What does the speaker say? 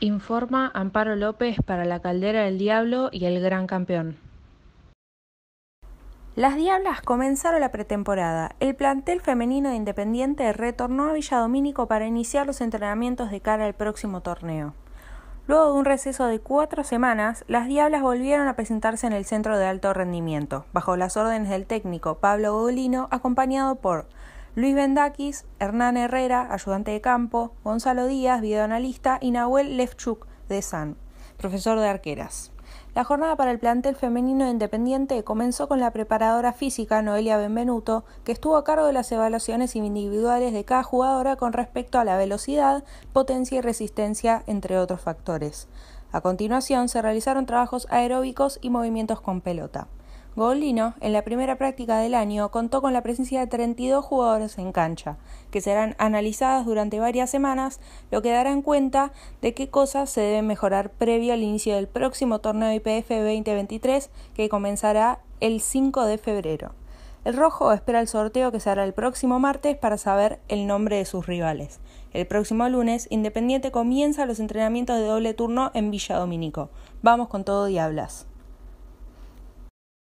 Informa Amparo López para la Caldera del Diablo y el Gran Campeón. Las Diablas comenzaron la pretemporada. El plantel femenino de Independiente retornó a Villa Domínico para iniciar los entrenamientos de cara al próximo torneo. Luego de un receso de cuatro semanas, las Diablas volvieron a presentarse en el centro de alto rendimiento, bajo las órdenes del técnico Pablo Godolino, acompañado por Luis Bendakis, Hernán Herrera, ayudante de campo, Gonzalo Díaz, videoanalista, y Nahuel Levchuk, de SAN, profesor de arqueras. La jornada para el plantel femenino Independiente comenzó con la preparadora física Noelia Benvenuto, que estuvo a cargo de las evaluaciones individuales de cada jugadora con respecto a la velocidad, potencia y resistencia, entre otros factores. A continuación se realizaron trabajos aeróbicos y movimientos con pelota. Golino, en la primera práctica del año, contó con la presencia de 32 jugadores en cancha, que serán analizadas durante varias semanas, lo que dará en cuenta de qué cosas se deben mejorar previo al inicio del próximo torneo IPF 2023, que comenzará el 5 de febrero. El rojo espera el sorteo que se hará el próximo martes para saber el nombre de sus rivales. El próximo lunes, Independiente comienza los entrenamientos de doble turno en Villa Dominico. Vamos con todo, diablas.